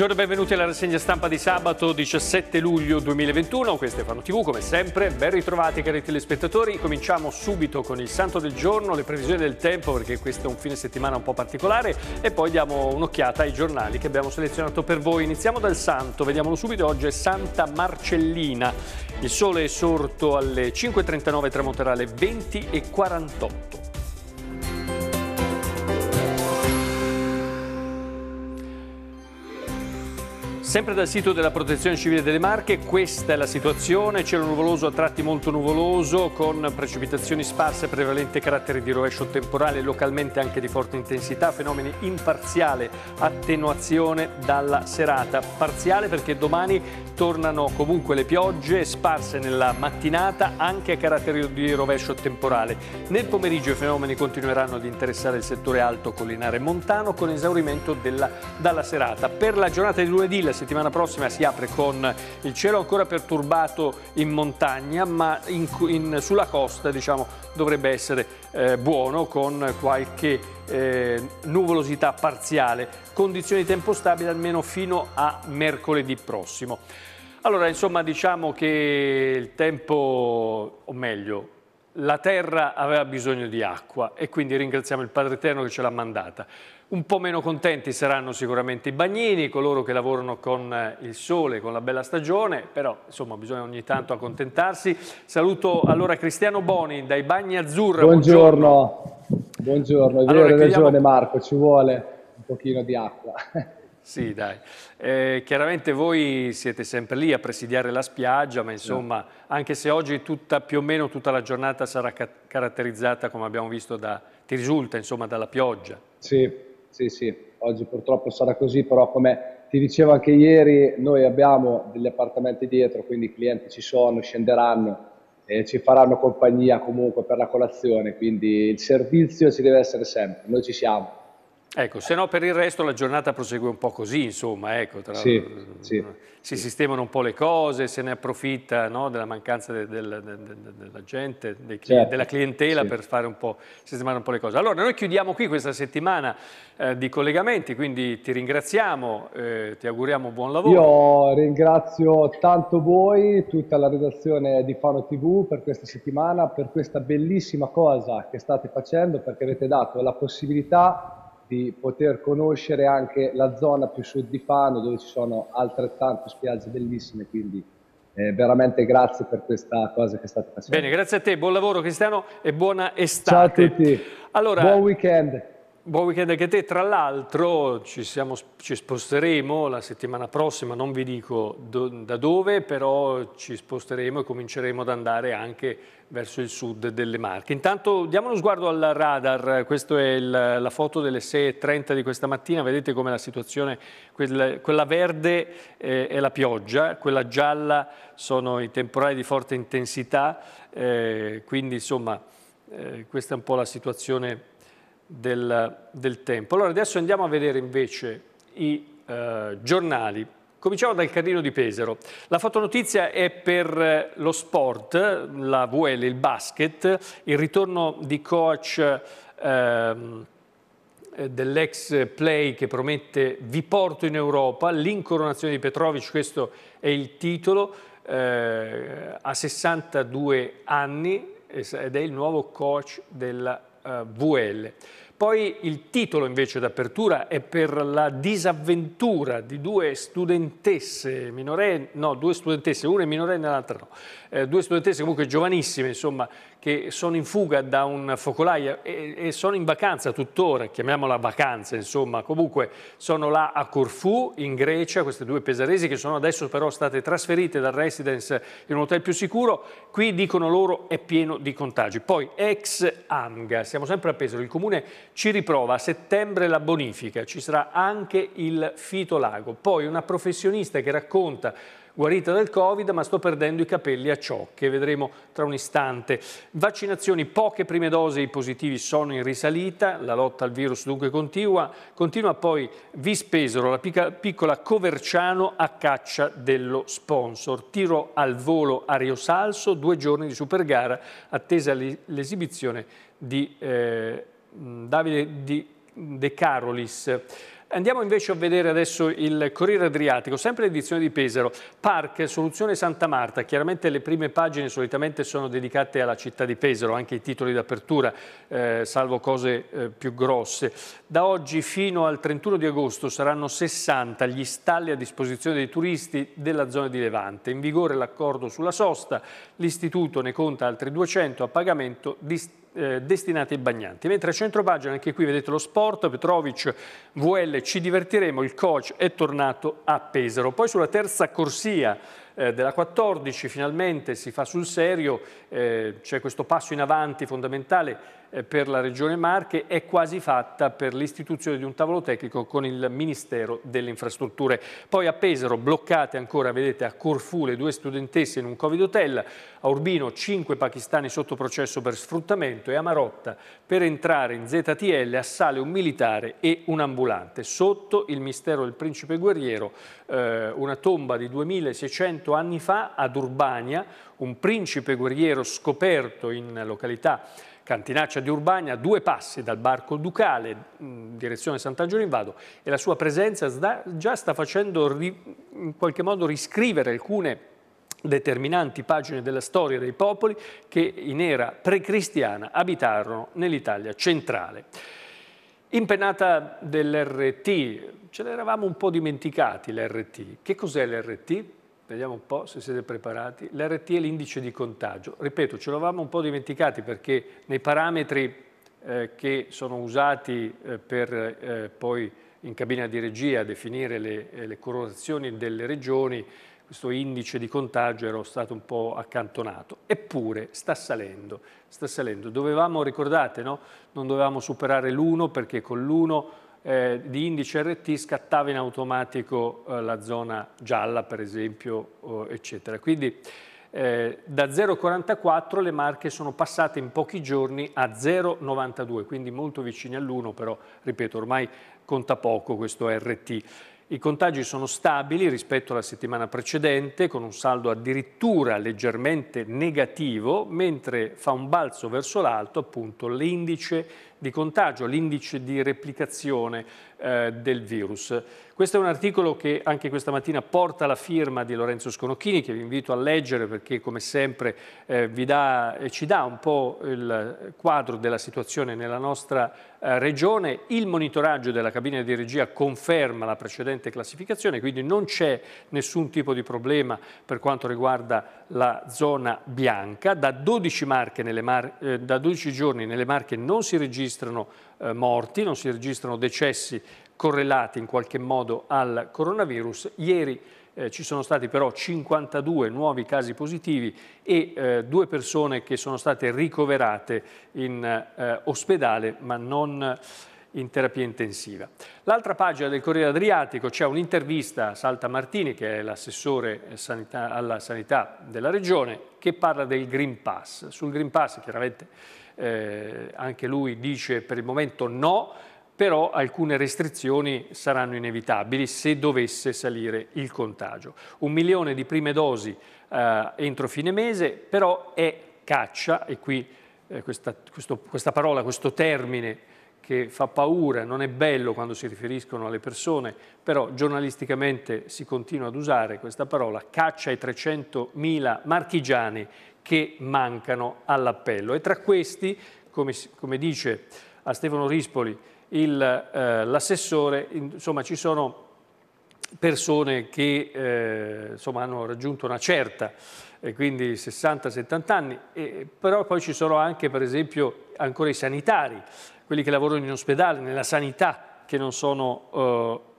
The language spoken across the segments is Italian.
Buongiorno e benvenuti alla rassegna stampa di sabato 17 luglio 2021. Questo è Fano TV, come sempre. Ben ritrovati cari telespettatori. Cominciamo subito con il santo del giorno, le previsioni del tempo, perché questo è un fine settimana un po' particolare, e poi diamo un'occhiata ai giornali che abbiamo selezionato per voi. Iniziamo dal santo, vediamolo subito. Oggi è Santa Marcellina. Il sole è sorto alle 5.39 tramonterà alle 20.48. Sempre dal sito della Protezione Civile delle Marche, questa è la situazione, cielo nuvoloso a tratti molto nuvoloso con precipitazioni sparse, prevalente carattere di rovescio temporale, localmente anche di forte intensità, fenomeni in parziale attenuazione dalla serata. Parziale perché domani tornano comunque le piogge sparse nella mattinata anche a carattere di rovescio temporale. Nel pomeriggio i fenomeni continueranno ad interessare il settore alto collinare montano con esaurimento della, dalla serata. Per la giornata di lunedì la settimana prossima si apre con il cielo ancora perturbato in montagna, ma in, in, sulla costa diciamo, dovrebbe essere eh, buono con qualche eh, nuvolosità parziale. Condizioni di tempo stabili almeno fino a mercoledì prossimo. Allora, insomma, diciamo che il tempo, o meglio, la terra aveva bisogno di acqua e quindi ringraziamo il Padre Eterno che ce l'ha mandata. Un po' meno contenti saranno sicuramente i bagnini, coloro che lavorano con eh, il sole, con la bella stagione, però insomma bisogna ogni tanto accontentarsi. Saluto allora Cristiano Boni dai Bagni Azzurra. Buongiorno, buongiorno, hai allora, ragione Marco, ci vuole un pochino di acqua. Sì, dai. Eh, chiaramente voi siete sempre lì a presidiare la spiaggia, ma insomma, certo. anche se oggi tutta, più o meno tutta la giornata sarà ca caratterizzata, come abbiamo visto, da, ti risulta, insomma, dalla pioggia. Sì, sì, sì, oggi purtroppo sarà così, però come ti dicevo anche ieri, noi abbiamo degli appartamenti dietro, quindi i clienti ci sono, scenderanno e ci faranno compagnia comunque per la colazione, quindi il servizio ci deve essere sempre, noi ci siamo. Ecco, se no per il resto la giornata prosegue un po' così, insomma, ecco, tra, sì, sì, si sì. sistemano un po' le cose, se ne approfitta no, della mancanza de, de, de, della gente, certo. della clientela per fare un po', sistemare un po' le cose. Allora, noi chiudiamo qui questa settimana eh, di collegamenti, quindi ti ringraziamo, eh, ti auguriamo un buon lavoro. Io ringrazio tanto voi, tutta la redazione di Fano TV per questa settimana, per questa bellissima cosa che state facendo, perché avete dato la possibilità di poter conoscere anche la zona più sud di Fano dove ci sono altrettante spiagge bellissime, quindi eh, veramente grazie per questa cosa che state facendo. Bene, grazie a te, buon lavoro Cristiano e buona estate. Ciao a tutti, allora, buon weekend. Buon weekend anche a te, tra l'altro ci, ci, sposteremo la settimana prossima, non vi dico do, da dove, però ci sposteremo e cominceremo ad andare anche verso il sud delle Marche. Intanto diamo uno sguardo al radar, questa è il, la foto delle 6.30 di questa mattina, vedete come la situazione, quella, quella verde eh, è la pioggia, quella gialla sono i temporali di forte intensità, eh, quindi insomma eh, questa è un po' la situazione del, del tempo. Allora adesso andiamo a vedere invece i eh, giornali. Cominciamo dal Carlino di Pesaro. La fotonotizia è per eh, lo sport, la VL, il basket, il ritorno di coach eh, dell'ex play che promette vi porto in Europa, l'incoronazione di Petrovic, questo è il titolo, eh, a 62 anni ed è il nuovo coach della eh, VL. Poi il titolo invece d'apertura è per la disavventura di due studentesse minorenni, no, due studentesse, una è minorenne e l'altra no, eh, due studentesse comunque giovanissime, insomma, che sono in fuga da un focolaio e, e, sono in vacanza tuttora, chiamiamola vacanza insomma, comunque sono là a Corfù in Grecia, queste due pesaresi che sono adesso però state trasferite dal residence in un hotel più sicuro, qui dicono loro è pieno di contagi. Poi ex Anga, siamo sempre a Pesaro, il comune ci riprova, a settembre la bonifica, ci sarà anche il fitolago, poi una professionista che racconta guarita dal Covid, ma sto perdendo i capelli a ciò che vedremo tra un istante. Vaccinazioni, poche prime dosi, i positivi sono in risalita, la lotta al virus dunque continua, continua poi Vispesero, la picca, piccola Coverciano a caccia dello sponsor, tiro al volo a Salso, due giorni di supergara, attesa l'esibizione di eh, Davide De Carolis. Andiamo invece a vedere adesso il Corriere Adriatico, sempre l'edizione di Pesaro. Park, soluzione Santa Marta. Chiaramente le prime pagine solitamente sono dedicate alla città di Pesaro, anche i titoli d'apertura, eh, salvo cose eh, più grosse. Da oggi fino al 31 di agosto saranno 60 gli stalli a disposizione dei turisti della zona di Levante. In vigore l'accordo sulla sosta, l'istituto ne conta altri 200 a pagamento di stalli eh, destinati ai bagnanti. Mentre a centropagina, anche qui vedete lo sport, Petrovic, VL, ci divertiremo, il coach è tornato a Pesaro. Poi sulla terza corsia eh, della 14 finalmente si fa sul serio, eh, c'è questo passo in avanti fondamentale eh, per la Regione Marche è quasi fatta per l'istituzione di un tavolo tecnico con il Ministero delle Infrastrutture. Poi a Pesaro, bloccate ancora, vedete, a Corfu le due studentesse in un Covid hotel, a Urbino cinque pakistani sotto processo per sfruttamento e a Marotta per entrare in ZTL assale un militare e un ambulante. Sotto il mistero del principe guerriero, eh, una tomba di 2600 anni fa ad Urbania, un principe guerriero scoperto in località Cantinaccia di Urbania, due passi dal barco Ducale, in direzione Sant'Angelo in Vado, e la sua presenza già sta facendo in qualche modo riscrivere alcune determinanti pagine della storia dei popoli che in era precristiana abitarono nell'Italia centrale. Impennata dell'RT, ce l'eravamo un po' dimenticati l'RT. Che cos'è l'RT? vediamo un po' se siete preparati, l'RT è l'indice di contagio. Ripeto, ce l'avamo un po' dimenticati perché nei parametri eh, che sono usati eh, per eh, poi in cabina di regia definire le, eh, le correlazioni delle regioni, questo indice di contagio era stato un po' accantonato, eppure sta salendo, sta salendo. Dovevamo, ricordate, no? non dovevamo superare l'1 perché con l'1 eh, di indice RT scattava in automatico eh, la zona gialla, per esempio, oh, eccetera. Quindi eh, da 0,44 le marche sono passate in pochi giorni a 0,92, quindi molto vicine all'1, però, ripeto, ormai conta poco questo RT. I contagi sono stabili rispetto alla settimana precedente, con un saldo addirittura leggermente negativo, mentre fa un balzo verso l'alto appunto l'indice di contagio, l'indice di replicazione, eh, del virus. Questo è un articolo che anche questa mattina porta la firma di Lorenzo Sconocchini, che vi invito a leggere perché come sempre eh, dà, eh, ci dà un po' il quadro della situazione nella nostra eh, regione. Il monitoraggio della cabina di regia conferma la precedente classificazione, quindi non c'è nessun tipo di problema per quanto riguarda la zona bianca. Da 12, mar eh, da 12 giorni nelle Marche non si registrano eh, morti, non si registrano decessi correlati in qualche modo al coronavirus. Ieri eh, ci sono stati però 52 nuovi casi positivi e eh, due persone che sono state ricoverate in eh, ospedale ma non in terapia intensiva. L'altra pagina del Corriere Adriatico c'è un'intervista a Salta Martini, che è l'assessore alla sanità della regione, che parla del Green Pass. Sul Green Pass chiaramente eh, anche lui dice per il momento no, però alcune restrizioni saranno inevitabili se dovesse salire il contagio. Un milione di prime dosi eh, entro fine mese, però è caccia, e qui eh, questa, questo, questa parola, questo termine che fa paura, non è bello quando si riferiscono alle persone, però giornalisticamente si continua ad usare questa parola, caccia ai 300.000 marchigiani che mancano all'appello. E tra questi, come, come dice a Stefano Rispoli eh, l'assessore, eh, ci sono persone che eh, insomma, hanno raggiunto una certa, eh, quindi 60-70 anni, e, però poi ci sono anche per esempio ancora i sanitari, quelli che lavorano in ospedale, nella sanità, che non, sono,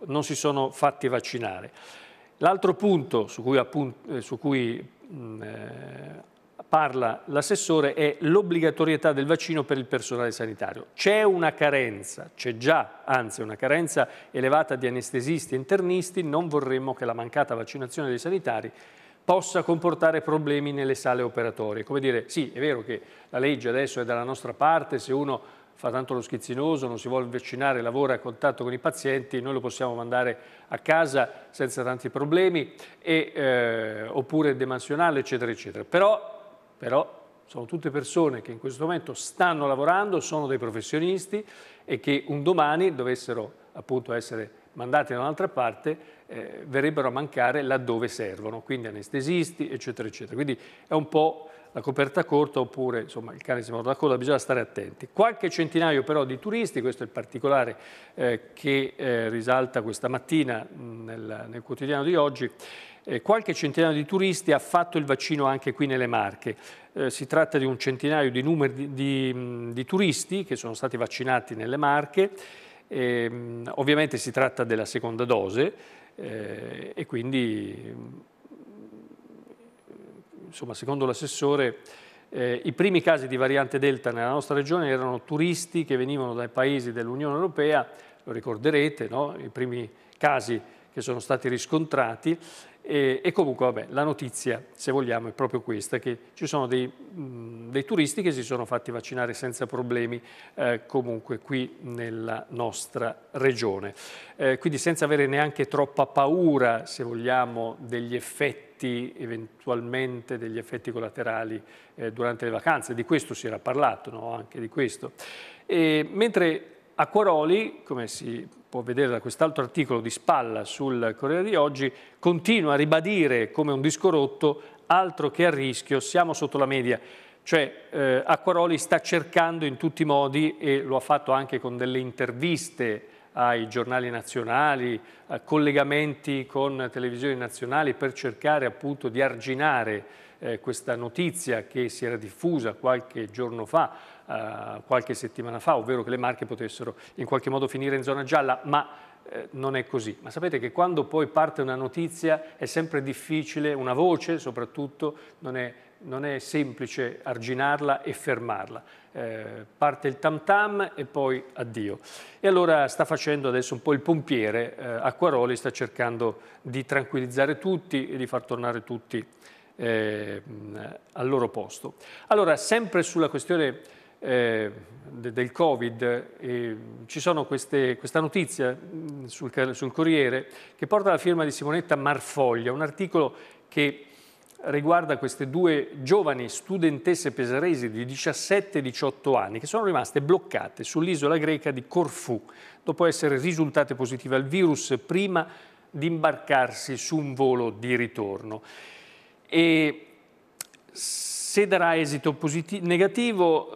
eh, non si sono fatti vaccinare. L'altro punto su cui, appunto, eh, su cui mh, mm, eh, parla l'assessore è l'obbligatorietà del vaccino per il personale sanitario. C'è una carenza, c'è già anzi una carenza elevata di anestesisti e internisti, non vorremmo che la mancata vaccinazione dei sanitari possa comportare problemi nelle sale operatorie. Come dire, sì, è vero che la legge adesso è dalla nostra parte, se uno fa tanto lo schizzinoso, non si vuole vaccinare, lavora a contatto con i pazienti, noi lo possiamo mandare a casa senza tanti problemi, e, eh, oppure demansionale, eccetera, eccetera. Però però sono tutte persone che in questo momento stanno lavorando, sono dei professionisti e che un domani dovessero appunto essere mandati da un'altra parte eh, verrebbero a mancare laddove servono, quindi anestesisti, eccetera, eccetera. Quindi è un po' la coperta corta oppure insomma, il cane si morde la coda, bisogna stare attenti. Qualche centinaio però di turisti, questo è il particolare eh, che eh, risalta questa mattina mh, mm, nel, nel, quotidiano di oggi, eh, qualche centinaio di turisti ha fatto il vaccino anche qui nelle Marche. Eh, si tratta di un centinaio di, numeri, di, di, mm, di turisti che sono stati vaccinati nelle Marche. Mh, ehm, ovviamente si tratta della seconda dose, eh, e quindi mm, insomma, secondo l'assessore eh, i primi casi di variante Delta nella nostra regione erano turisti che venivano dai paesi dell'Unione Europea, lo ricorderete, no? i primi casi che sono stati riscontrati e, e comunque vabbè, la notizia, se vogliamo, è proprio questa, che ci sono dei, dei turisti che si sono fatti vaccinare senza problemi eh, comunque qui nella nostra regione. Eh, quindi senza avere neanche troppa paura, se vogliamo, degli effetti eventualmente degli effetti collaterali eh, durante le vacanze, di questo si era parlato, no? anche di questo. E, mentre a Quaroli, come si può vedere da quest'altro articolo di spalla sul Corriere di oggi, continua a ribadire come un disco rotto, altro che a rischio, siamo sotto la media. Cioè eh, Acquaroli sta cercando in tutti i modi, e lo ha fatto anche con delle interviste ai giornali nazionali, collegamenti con televisioni nazionali per cercare appunto di arginare eh, questa notizia che si era diffusa qualche giorno fa eh, qualche settimana fa, ovvero che le Marche potessero in qualche modo finire in zona gialla, ma eh, non è così. Ma sapete che quando poi parte una notizia è sempre difficile, una voce soprattutto, non è, non è semplice arginarla e fermarla. Eh, parte il tam tam e poi addio. E allora sta facendo adesso un po' il pompiere, eh, Acquaroli sta cercando di tranquillizzare tutti e di far tornare tutti eh, al loro posto. Allora, sempre sulla questione eh, del Covid, eh, ci sono queste, questa notizia mm, sul, sul, Corriere che porta la firma di Simonetta Marfoglia, un articolo che riguarda queste due giovani studentesse pesaresi di 17 e 18 anni che sono rimaste bloccate sull'isola greca di Corfù dopo essere risultate positive al virus prima di imbarcarsi su un volo di ritorno. E se darà esito negativo,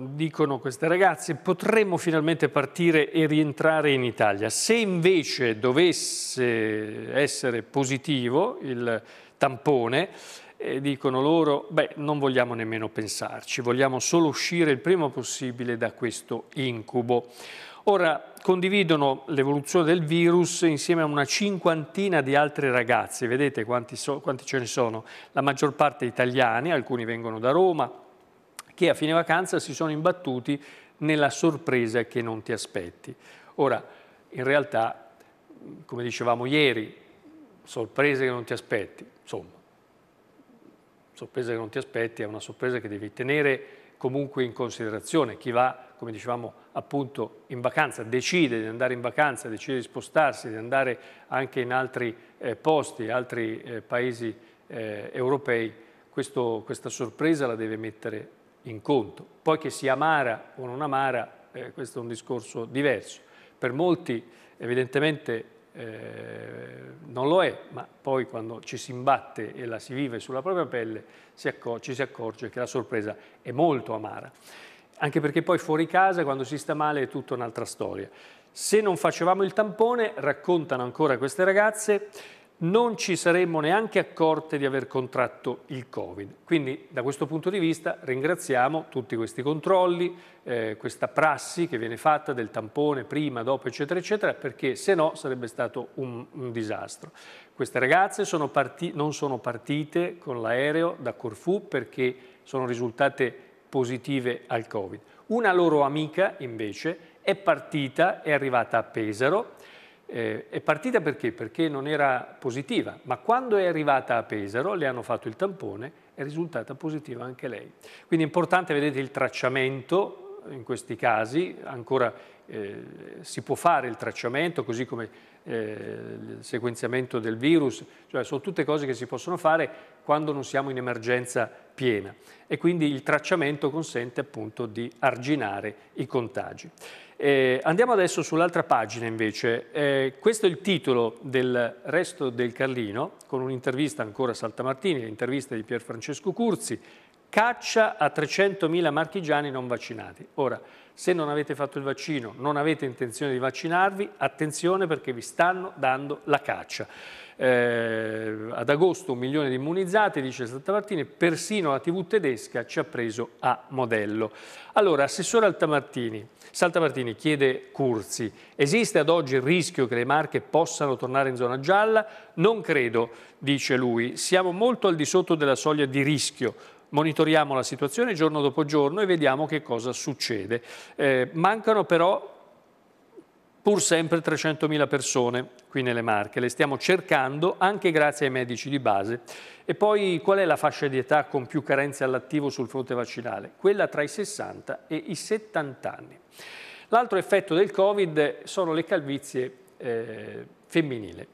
eh, dicono queste ragazze, potremmo finalmente partire e rientrare in Italia. Se invece dovesse essere positivo il tampone, eh, dicono loro, beh, non vogliamo nemmeno pensarci, vogliamo solo uscire il prima possibile da questo incubo. Ora, condividono l'evoluzione del virus insieme a una cinquantina di altri ragazzi, vedete quanti, so, quanti ce ne sono, la maggior parte italiani, alcuni vengono da Roma, che a fine vacanza si sono imbattuti nella sorpresa che non ti aspetti. Ora, in realtà, come dicevamo ieri, sorpresa che non ti aspetti, insomma, sorpresa che non ti aspetti è una sorpresa che devi tenere comunque in considerazione. Chi va, come dicevamo, appunto in vacanza, decide di andare in vacanza, decide di spostarsi, di andare anche in altri eh, posti, altri eh, paesi eh, europei, Questo, questa sorpresa la deve mettere in conto. Poi che sia amara o non amara, eh, questo è un discorso diverso. Per molti evidentemente eh, non lo è, ma poi quando ci si imbatte e la si vive sulla propria pelle si ci si accorge che la sorpresa è molto amara. Anche perché poi fuori casa, quando si sta male, è tutta un'altra storia. Se non facevamo il tampone, raccontano ancora queste ragazze, non ci saremmo neanche accorte di aver contratto il Covid. Quindi da questo punto di vista ringraziamo tutti questi controlli, eh, questa prassi che viene fatta del tampone prima, dopo, eccetera, eccetera, perché se no sarebbe stato un, un disastro. Queste ragazze sono non sono partite con l'aereo da Corfù perché sono risultate positive al Covid. Una loro amica invece è partita, è arrivata a Pesaro, eh, è partita perché? Perché non era positiva, ma quando è arrivata a Pesaro le hanno fatto il tampone è risultata positiva anche lei. Quindi è importante, vedete, il tracciamento in questi casi, ancora eh, si può fare il tracciamento, così come eh, il sequenziamento del virus, cioè sono tutte cose che si possono fare quando non siamo in emergenza piena e quindi il tracciamento consente appunto di arginare i contagi. Eh, andiamo adesso sull'altra pagina invece, eh, questo è il titolo del Resto del Carlino con un'intervista ancora a Saltamartini, l'intervista di Pier Francesco Curzi, caccia a 300.000 marchigiani non vaccinati. Ora, se non avete fatto il vaccino, non avete intenzione di vaccinarvi, attenzione perché vi stanno dando la caccia. Eh, ad agosto un milione di immunizzati, dice Saltamartini, persino la TV tedesca ci ha preso a modello. Allora, Assessore Altamartini, Saltamartini chiede Curzi, esiste ad oggi il rischio che le Marche possano tornare in zona gialla? Non credo, dice lui, siamo molto al di sotto della soglia di rischio, Monitoriamo la situazione giorno dopo giorno e vediamo che cosa succede. Eh, mancano però pur sempre 300.000 persone qui nelle Marche, le stiamo cercando anche grazie ai medici di base. E poi qual è la fascia di età con più carenze all'attivo sul fronte vaccinale? Quella tra i 60 e i 70 anni. L'altro effetto del Covid sono le calvizie eh, femminili.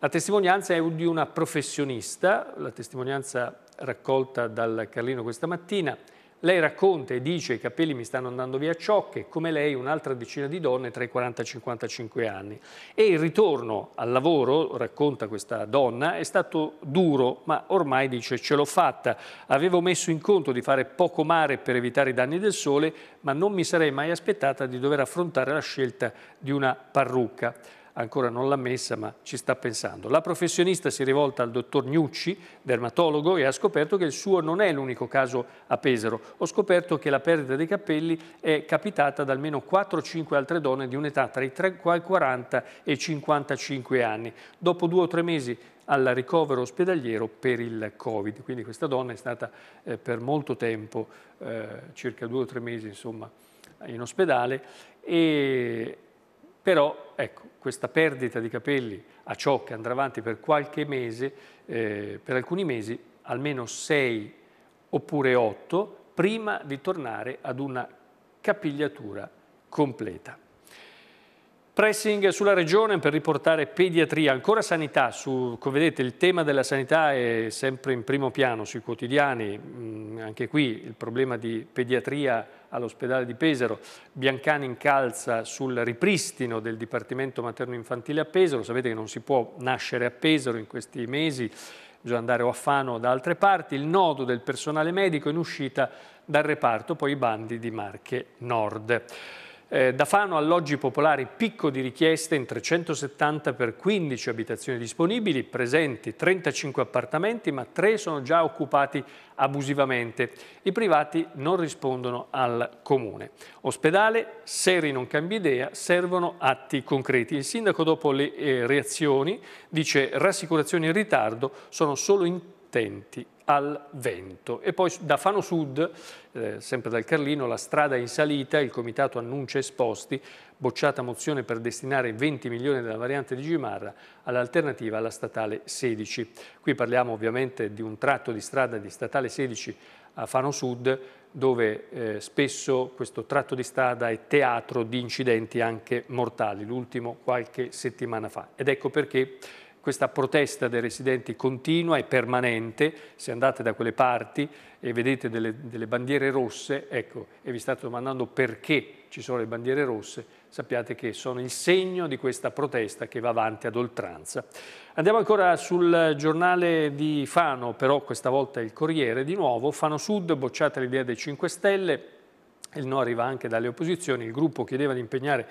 La testimonianza è di una professionista, la testimonianza raccolta dal Carlino questa mattina. Lei racconta e dice i capelli mi stanno andando via ciocche, come lei un'altra decina di donne tra i 40 e i 55 anni. E il ritorno al lavoro, racconta questa donna, è stato duro, ma ormai dice ce l'ho fatta. Avevo messo in conto di fare poco mare per evitare i danni del sole, ma non mi sarei mai aspettata di dover affrontare la scelta di una parrucca ancora non l'ha messa ma ci sta pensando. La professionista si è rivolta al dottor Gnucci, dermatologo, e ha scoperto che il suo non è l'unico caso a Pesaro. Ho scoperto che la perdita dei capelli è capitata da almeno 4-5 altre donne di un'età tra i 40 e i 55 anni. Dopo due o tre mesi al ricovero ospedaliero per il Covid. Quindi questa donna è stata eh, per molto tempo, eh, circa due o tre mesi insomma, in ospedale e però ecco, questa perdita di capelli a ciò che andrà avanti per qualche mese, eh, per alcuni mesi, almeno 6 oppure 8, prima di tornare ad una capigliatura completa. Pressing sulla regione per riportare pediatria, ancora sanità, su, come vedete il tema della sanità è sempre in primo piano sui quotidiani, mh, mm, anche qui il problema di pediatria all'ospedale di Pesaro, Biancani incalza sul ripristino del Dipartimento Materno-Infantile a Pesaro, sapete che non si può nascere a Pesaro in questi mesi, bisogna andare o a Fano o da altre parti, il nodo del personale medico in uscita dal reparto, poi i bandi di Marche Nord. Eh, da Fano alloggi popolari picco di richieste in 370 per 15 abitazioni disponibili, presenti 35 appartamenti ma 3 sono già occupati abusivamente. I privati non rispondono al comune. Ospedale, Seri non cambia idea, servono atti concreti. Il sindaco dopo le eh, reazioni dice rassicurazioni in ritardo sono solo intenti al vento. E poi da Fano Sud, eh, sempre dal Carlino, la strada in salita, il comitato annuncia esposti, bocciata mozione per destinare 20 milioni della variante di Gimarra all'alternativa alla statale 16. Qui parliamo ovviamente di un tratto di strada di statale 16 a Fano Sud, dove eh, spesso questo tratto di strada è teatro di incidenti anche mortali, l'ultimo qualche settimana fa. Ed ecco perché questa protesta dei residenti continua e permanente, se andate da quelle parti e vedete delle, delle bandiere rosse, ecco, e vi state domandando perché ci sono le bandiere rosse, sappiate che sono il segno di questa protesta che va avanti ad oltranza. Andiamo ancora sul giornale di Fano, però questa volta il Corriere di nuovo, Fano Sud, bocciata l'idea dei 5 Stelle, il no arriva anche dalle opposizioni, il gruppo chiedeva di impegnare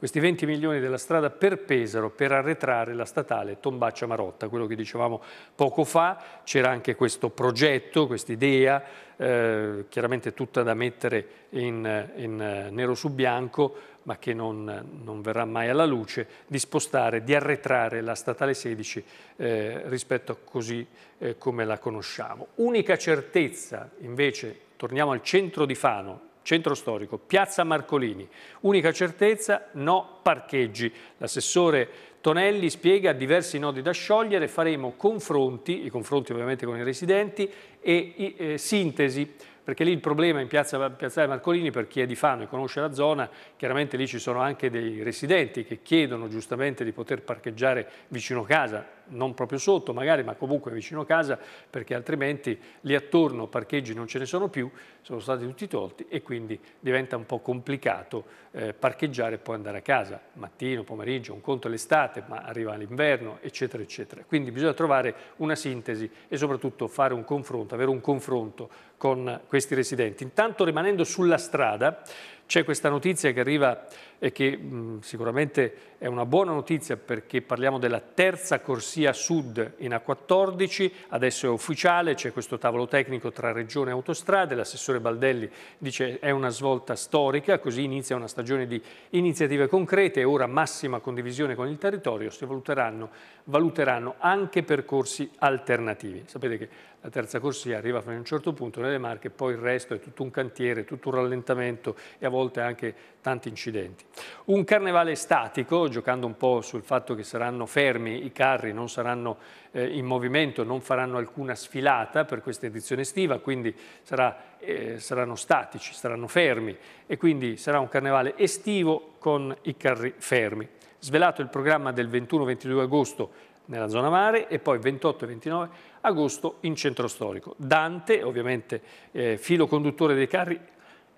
questi 20 milioni della strada per Pesaro per arretrare la statale Tombaccia Marotta, quello che dicevamo poco fa, c'era anche questo progetto, quest'idea, eh, chiaramente tutta da mettere in, in eh, nero su bianco, ma che non, non, verrà mai alla luce, di spostare, di arretrare la statale 16 eh, rispetto a così eh, come la conosciamo. Unica certezza, invece, torniamo al centro di Fano, Centro storico, piazza Marcolini. Unica certezza, no parcheggi. L'assessore Tonelli spiega diversi nodi da sciogliere, faremo confronti, i confronti ovviamente con i residenti, e eh, sintesi perché lì il problema in piazza, piazzale Marcolini per chi è di Fano e conosce la zona, chiaramente lì ci sono anche dei residenti che chiedono giustamente di poter parcheggiare vicino casa, non proprio sotto magari, ma comunque vicino a casa, perché altrimenti lì attorno parcheggi non ce ne sono più, sono stati tutti tolti e quindi diventa un po' complicato eh, parcheggiare e poi andare a casa, mattino, pomeriggio, un conto è l'estate, ma arriva l'inverno, eccetera, eccetera. Quindi bisogna trovare una sintesi e soprattutto fare un confronto, avere un confronto con questi residenti. Intanto rimanendo sulla strada, c'è questa notizia che arriva e che mh, mm, sicuramente è una buona notizia perché parliamo della terza corsia sud in A14, adesso è ufficiale, c'è questo tavolo tecnico tra regione e autostrade, l'assessore Baldelli dice è una svolta storica, così inizia una stagione di iniziative concrete e ora massima condivisione con il territorio, si valuteranno, valuteranno anche percorsi alternativi. Sapete che la terza corsia arriva fino a un certo punto nelle Marche, poi il resto è tutto un cantiere, tutto un rallentamento e a volte volte anche tanti incidenti. Un carnevale statico, giocando un po' sul fatto che saranno fermi i carri, non saranno eh, in movimento, non faranno alcuna sfilata per questa edizione estiva, quindi sarà, eh, saranno statici, saranno fermi e quindi sarà un carnevale estivo con i carri fermi. Svelato il programma del 21-22 agosto nella zona mare e poi 28 e 29 agosto in centro storico. Dante, ovviamente eh, filo conduttore dei carri,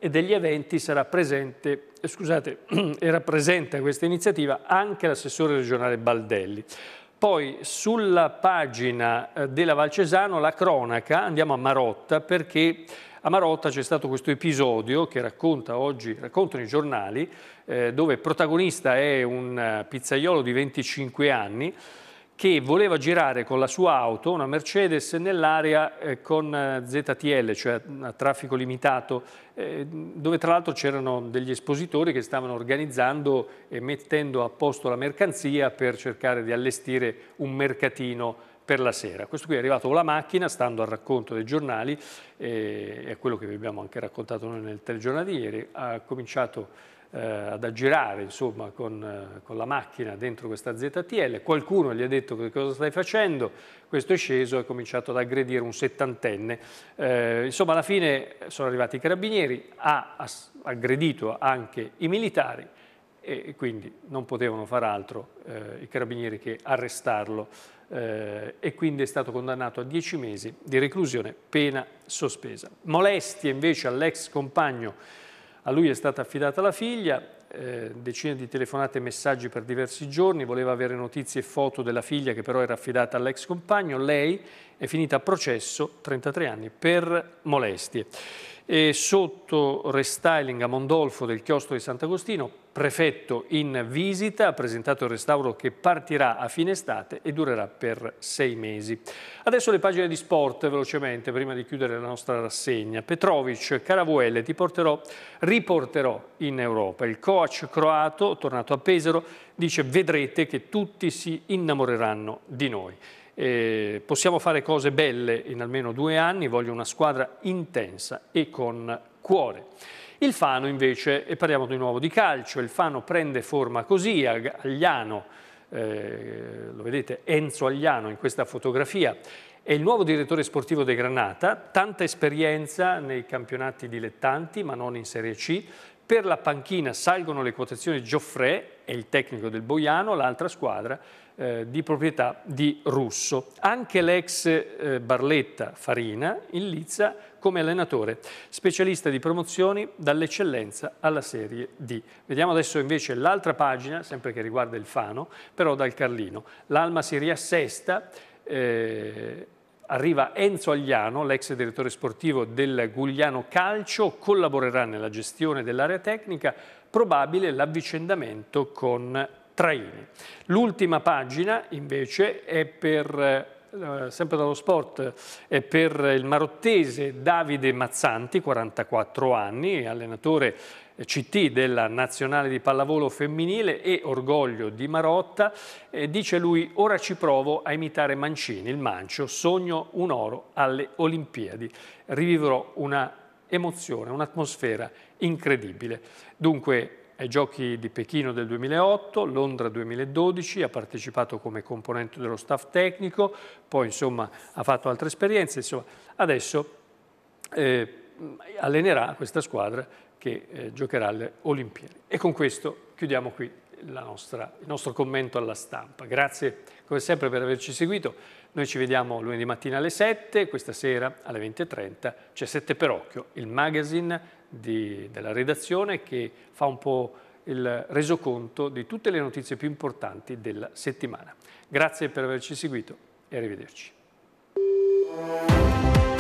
e degli eventi sarà presente, scusate, era presente a questa iniziativa anche l'assessore regionale Baldelli. Poi sulla pagina eh, della Valcesano la cronaca, andiamo a Marotta perché a Marotta c'è stato questo episodio che racconta oggi, raccontano i giornali, eh, dove protagonista è un eh, pizzaiolo di 25 anni che voleva girare con la sua auto, una Mercedes, nell'area eh, con eh, ZTL, cioè a traffico limitato, eh, dove tra l'altro c'erano degli espositori che stavano organizzando e mettendo a posto la mercanzia per cercare di allestire un mercatino per la sera. Questo qui è arrivato con la macchina, stando al racconto dei giornali, eh, è quello che vi abbiamo anche raccontato noi nel telegiornale di ieri, ha cominciato eh, ad aggirare insomma, con, eh, con, la macchina dentro questa ZTL, qualcuno gli ha detto che cosa stai facendo, questo è sceso e ha cominciato ad aggredire un settantenne. Eh, insomma alla fine sono arrivati i carabinieri, ha aggredito anche i militari e quindi non potevano far altro eh, i carabinieri che arrestarlo eh, e quindi è stato condannato a 10 mesi di reclusione, pena sospesa. Molestie invece all'ex compagno a lui è stata affidata la figlia, eh, decine di telefonate e messaggi per diversi giorni, voleva avere notizie e foto della figlia che però era affidata all'ex compagno. Lei è finita a processo, 33 anni, per molestie e sotto restyling a Mondolfo del chiostro di Sant'Agostino, prefetto in visita, ha presentato il restauro che partirà a fine estate e durerà per sei mesi. Adesso le pagine di sport, velocemente, prima di chiudere la nostra rassegna. Petrovic, Caravuele, ti porterò, riporterò in Europa. Il coach croato, tornato a Pesaro, dice vedrete che tutti si innamoreranno di noi. Eh, possiamo fare cose belle in almeno due anni, voglio una squadra intensa e con cuore. Il Fano invece, e parliamo di nuovo di calcio, il Fano prende forma così, Agliano, eh, lo vedete Enzo Agliano in questa fotografia, è il nuovo direttore sportivo dei Granata, tanta esperienza nei campionati dilettanti ma non in Serie C, per la panchina salgono le quotazioni Gioffre, è il tecnico del Boiano, l'altra squadra eh, di proprietà di Russo. Anche l'ex eh, Barletta Farina in Lizza come allenatore, specialista di promozioni dall'eccellenza alla Serie D. Vediamo adesso invece l'altra pagina, sempre che riguarda il Fano, però dal Carlino. L'Alma si riassesta eh, arriva Enzo Agliano, l'ex direttore sportivo del Gugliano Calcio, collaborerà nella gestione dell'area tecnica, probabile l'avvicendamento con Traini. L'ultima pagina invece è per eh, sempre dallo sport, è per il marottese Davide Mazzanti, 44 anni, allenatore CT della nazionale di pallavolo femminile e orgoglio di Marotta, dice lui ora ci provo a imitare Mancini, il mancio, sogno un oro alle Olimpiadi, rivivrò una emozione, un'atmosfera incredibile. Dunque ai Giochi di Pechino del 2008, Londra 2012, ha partecipato come componente dello staff tecnico, poi insomma ha fatto altre esperienze, insomma adesso eh, allenerà questa squadra che eh, giocherà alle Olimpiadi. E con questo chiudiamo qui nostra, il nostro commento alla stampa. Grazie come sempre per averci seguito. Noi ci vediamo lunedì mattina alle 7, questa sera alle 20.30 c'è 7 per occhio, il magazine di, della redazione che fa un po' il resoconto di tutte le notizie più importanti della settimana. Grazie per averci seguito e arrivederci.